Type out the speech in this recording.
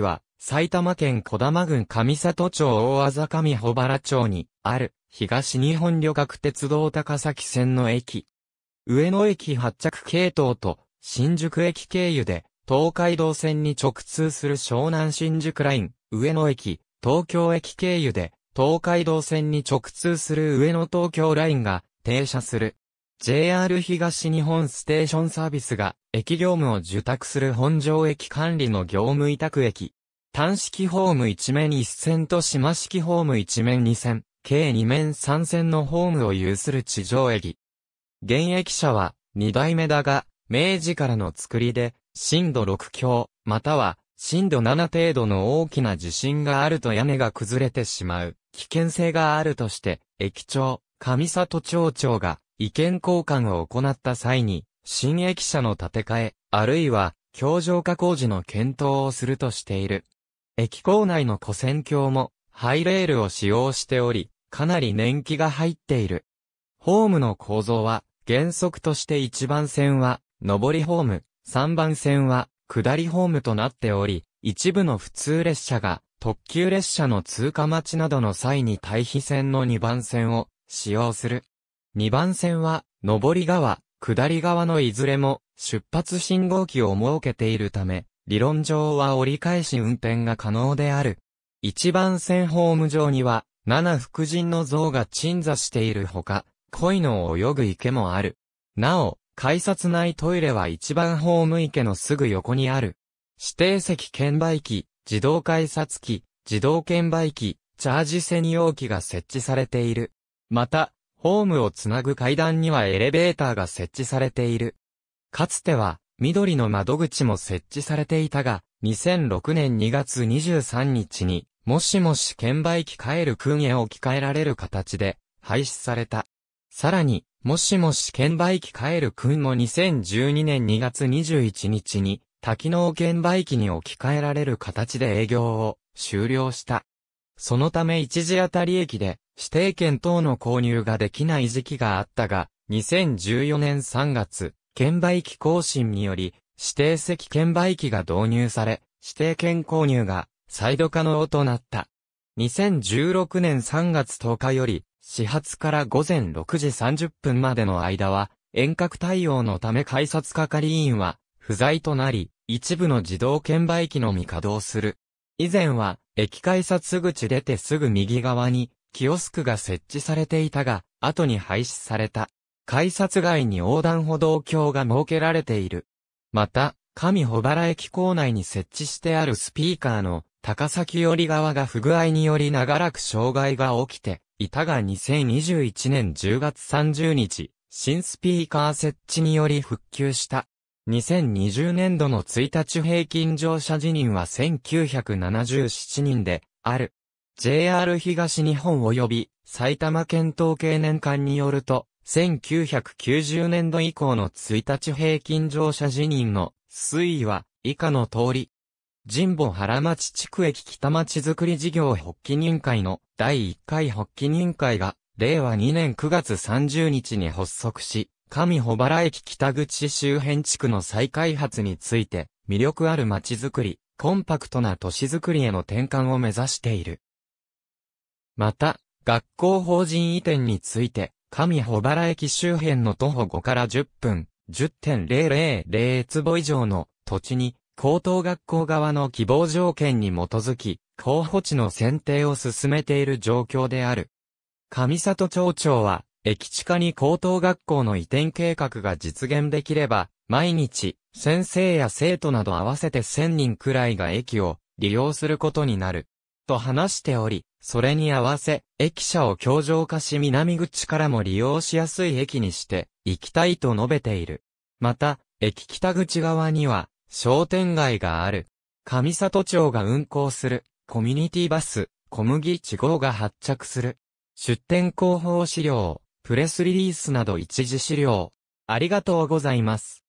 は、埼玉県小玉郡上里町大あ上保原町に、ある、東日本旅客鉄道高崎線の駅。上野駅発着系統と、新宿駅経由で、東海道線に直通する湘南新宿ライン、上野駅、東京駅経由で、東海道線に直通する上野東京ラインが、停車する。JR 東日本ステーションサービスが、駅業務を受託する本庄駅管理の業務委託駅。単式ホーム1面1線と島式ホーム1面2線、計2面3線のホームを有する地上駅。現役者は、2代目だが、明治からの作りで、震度6強、または、震度7程度の大きな地震があると屋根が崩れてしまう、危険性があるとして、駅長、上里町長が、意見交換を行った際に、新駅舎の建て替え、あるいは、橋上化工事の検討をするとしている。駅構内の古線橋も、ハイレールを使用しており、かなり年季が入っている。ホームの構造は、原則として1番線は、上りホーム、3番線は、下りホームとなっており、一部の普通列車が、特急列車の通過待ちなどの際に対比線の2番線を、使用する。2番線は、上り側、下り側のいずれも、出発信号機を設けているため、理論上は折り返し運転が可能である。1番線ホーム上には、七福神の像が鎮座しているほか、恋の泳ぐ池もある。なお、改札内トイレは1番ホーム池のすぐ横にある。指定席券売機、自動改札機、自動券売機、チャージ専用機が設置されている。また、ホームをつなぐ階段にはエレベーターが設置されている。かつては、緑の窓口も設置されていたが、2006年2月23日に、もしもし券売機帰る訓へ置き換えられる形で、廃止された。さらに、もしもし券売機帰る訓も2012年2月21日に、多機能券売機に置き換えられる形で営業を終了した。そのため一時当たり駅で指定券等の購入ができない時期があったが、2014年3月、券売機更新により、指定席券売機が導入され、指定券購入が再度可能となった。2016年3月10日より、始発から午前6時30分までの間は、遠隔対応のため改札係員は不在となり、一部の自動券売機のみ稼働する。以前は、駅改札口出てすぐ右側に、キオスクが設置されていたが、後に廃止された。改札外に横断歩道橋が設けられている。また、上保原駅構内に設置してあるスピーカーの高崎寄り側が不具合により長らく障害が起きて、いたが2021年10月30日、新スピーカー設置により復旧した。2020年度の1日平均乗車辞任は1977人である。JR 東日本及び埼玉県統計年間によると、1990年度以降の1日平均乗車辞任の推移は以下の通り。神保原町地区駅北町づくり事業発起人会の第1回発起人会が令和2年9月30日に発足し、上保原駅北口周辺地区の再開発について魅力ある町づくり、コンパクトな都市づくりへの転換を目指している。また、学校法人移転について、上保原駅周辺の徒歩5から10分、10.000坪以上の土地に、高等学校側の希望条件に基づき、候補地の選定を進めている状況である。上里町長は、駅地下に高等学校の移転計画が実現できれば、毎日、先生や生徒など合わせて1000人くらいが駅を利用することになる。と話しており、それに合わせ、駅舎を強情化し南口からも利用しやすい駅にして、行きたいと述べている。また、駅北口側には、商店街がある。上里町が運行する、コミュニティバス、小麦1号が発着する。出店広報資料、プレスリリースなど一時資料。ありがとうございます。